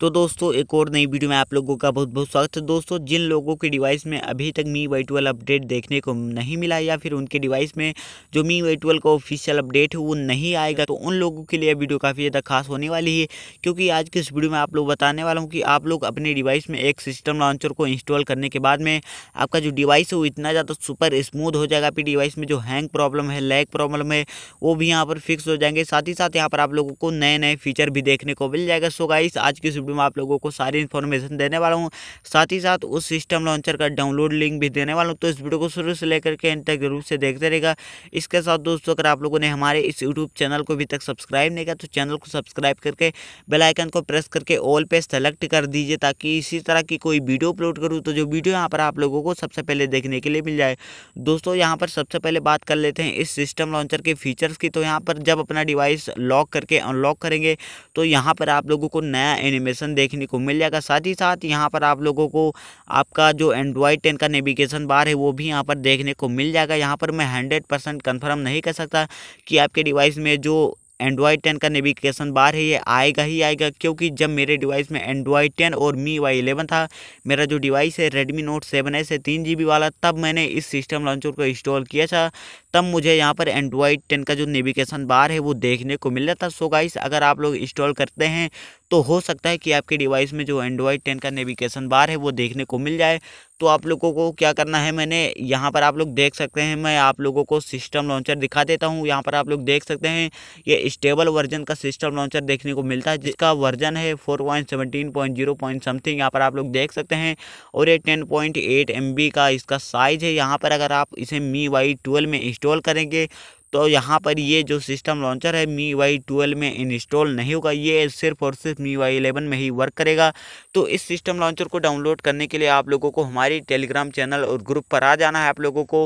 तो दोस्तों एक और नई वीडियो में आप लोगों का बहुत बहुत स्वागत है दोस्तों जिन लोगों के डिवाइस में अभी तक मी वाई ट्वेल्व अपडेट देखने को नहीं मिला या फिर उनके डिवाइस में जो मी वाई ट्वेल्व का ऑफिशियल अपडेट है वो नहीं आएगा तो उन लोगों के लिए वीडियो काफ़ी ज़्यादा खास होने वाली है क्योंकि आज के इस वीडियो में आप लोग बताने वाला हूँ कि आप लोग अपने डिवाइस में एक सिस्टम लॉन्चर को इंस्टॉल करने के बाद में आपका जो डिवाइस है वो इतना ज़्यादा सुपर स्मूथ हो जाएगा आपकी डिवाइस में जो हैंग प्रॉब्लम है लैग प्रॉब्लम है वो भी यहाँ पर फिक्स हो जाएंगे साथ ही साथ यहाँ पर आप लोगों को नए नए फीचर भी देखने को मिल जाएगा सो गाइस आज की भी मैं आप लोगों को सारी इन्फॉर्मेशन देने वाला हूँ साथ ही साथ उस सिस्टम लॉन्चर का डाउनलोड लिंक भी देने वाला हूँ तो इस वीडियो को शुरू से लेकर के एंड तक जरूर से देखते रहेगा इसके साथ दोस्तों अगर आप लोगों ने हमारे इस यूट्यूब चैनल को अभी तक सब्सक्राइब नहीं किया तो चैनल को सब्सक्राइब करके बेलाइकन को प्रेस करके ऑल पे सेलेक्ट कर दीजिए ताकि इसी तरह की कोई वीडियो अपलोड करूँ तो जो वीडियो यहाँ पर आप लोगों को सबसे पहले देखने के लिए मिल जाए दोस्तों यहाँ पर सबसे पहले बात कर लेते हैं इस सिस्टम लॉन्चर के फीचर्स की तो यहाँ पर जब अपना डिवाइस लॉक करके अनलॉक करेंगे तो यहाँ पर आप लोगों को नया एनिमेशन नेविगेशन देखने को मिल जाएगा साथ ही साथ यहाँ पर आप लोगों को आपका जो एंड्रॉयड टेन का नेविगेशन बार है वो भी यहाँ पर देखने को मिल जाएगा यहाँ पर मैं हंड्रेड परसेंट कन्फर्म नहीं कर सकता कि आपके डिवाइस में जो एंड्रॉयड टेन का नेविगेशन बार है ये आएगा ही आएगा क्योंकि जब मेरे डिवाइस में एंड्रॉयड टेन और मी वाई इलेवन था मेरा जो डिवाइस है रेडमी नोट सेवन एस है तीन जी वाला तब मैंने इस सिस्टम लॉन्चर को इंस्टॉल किया था तब मुझे यहाँ पर एंड्रॉयड टेन का जो नेविगेशन बार है वो देखने को मिल रहा था सो गाइस अगर आप लोग इंस्टॉल करते हैं तो हो सकता है कि आपके डिवाइस में जो एंड्रॉयड टेन का नेविगेशन बार है वो देखने को मिल जाए तो आप लोगों को क्या करना है मैंने यहाँ पर आप लोग देख सकते हैं मैं आप लोगों को सिस्टम लॉन्चर दिखा देता हूँ यहाँ पर आप लोग देख सकते हैं ये स्टेबल वर्जन का सिस्टम लॉन्चर देखने को मिलता है जिसका वर्जन है four point seventeen point zero point something यहाँ पर आप लोग देख सकते हैं और ये टेन पॉइंट एट एम बी का इसका साइज़ है यहाँ पर अगर आप इसे मी वाई ट्वेल्व में इंस्टॉल करेंगे तो यहाँ पर ये जो सिस्टम लॉन्चर है मी वाई ट्वेल्व में इंस्टॉल नहीं होगा ये सिर्फ और सिर्फ मी वाई इलेवन में ही वर्क करेगा तो इस सिस्टम लॉन्चर को डाउनलोड करने के लिए आप लोगों को हमारी टेलीग्राम चैनल और ग्रुप पर आ जाना है आप लोगों को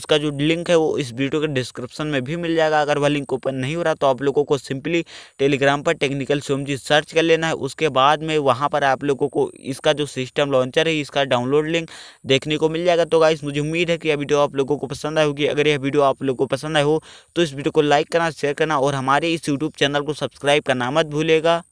उसका जो लिंक है वो इस वीडियो के डिस्क्रिप्शन में भी मिल जाएगा अगर वह लिंक ओपन नहीं हो रहा तो आप लोगों को सिंपली टेलीग्राम पर टेक्निकल सोमजी सर्च कर लेना है उसके बाद में वहाँ पर आप लोगों को इसका जो सिस्टम लॉन्चर है इसका डाउनलोड लिंक देखने को मिल जाएगा तो गाइस मुझे उम्मीद है कि यह वीडियो आप लोगों को पसंद आए होगी अगर यह वीडियो आप लोगों को पसंद आए हो तो इस वीडियो को लाइक करना शेयर करना और हमारे इस यूट्यूब चैनल को सब्सक्राइब करना मत भूलेगा